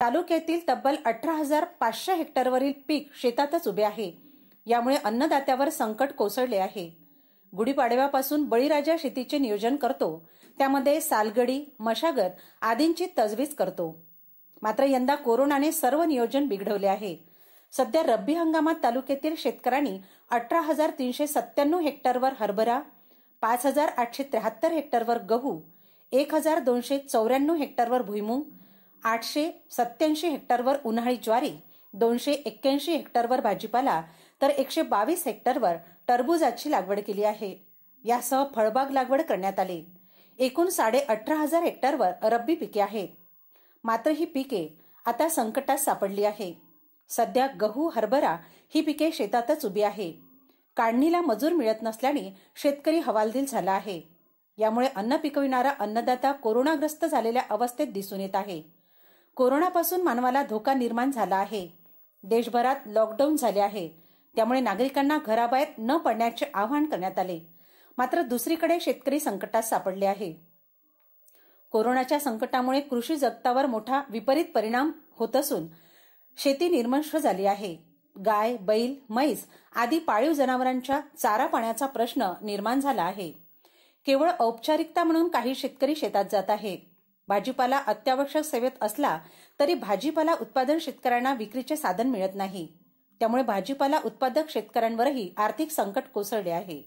तालुक्यातील तब्बल अठरा हजार पाचशे हेक्टरवरील पीक शेतातच उभे आहे यामुळे अन्नदात्यावर संकट कोसळले आहे गुढीपाडव्यापासून बळीराजा शेतीचे नियोजन करतो त्यामध्ये सालगडी मशागत आदींची तजवीज करतो मात्र यंदा कोरोनाने सर्व नियोजन बिघडवले आहे सध्या रब्बी हंगामात तालुक्यातील शेतकऱ्यांनी अठरा हजार तीनशे सत्त्याण्णव हेक्टरवर हरभरा पाच हजार आठशे त्र्याहत्तर हेक्टरवर गहू एक हजार दोनशे चौऱ्याण्णव हेक्टरवर भुईमुंग आठशे सत्याऐंशी हेक्टरवर उन्हाळी ज्वारी दोनशे एक्क्याऐंशी हेक्टरवर भाजीपाला तर एकशे बावीस हेक्टरवर टरबूजाची लागवड केली आहे यासह फळबाग लागवड करण्यात आली एकूण साडे अठरा हजार हेक्टरवर रब्बी पिके आहेत मात्र ही पिके आता संकटात सापडली आहे सध्या गहू हरभरा ही पिके शेतातच उभी आहे काढणीला मजूर मिळत नसल्याने शेतकरी हवालदिल झाला आहे यामुळे अन्न पिकविणारा अन्नदाता कोरोनाग्रस्त झालेल्या अवस्थेत दिसून येत आहे कोरोनापासून मानवाला धोका निर्माण झाला आहे देशभरात लॉकडाऊन झाले आहे त्यामुळे नागरिकांना घराबाहेर न पडण्याचे आवाहन करण्यात आले मात्र दुसरीकडे शेतकरी संकटात सापडले आहे कोरोनाच्या संकटामुळे कृषी जगतावर मोठा विपरीत परिणाम होत असून शेती निर्मंश झाली आहे गाय बैल म्हैस आदी पाळीव जनावरांच्या चारा पाण्याचा प्रश्न निर्माण झाला आहे केवळ औपचारिकता म्हणून काही शेतकरी शेतात जात आहेत भाजीपाला अत्यावश्यक सेवेत असला तरी भाजीपाला उत्पादन शेतकऱ्यांना विक्रीचे साधन मिळत नाही त्यामुळे भाजीपाला उत्पादक शेतकऱ्यांवरही आर्थिक संकट कोसळले आहे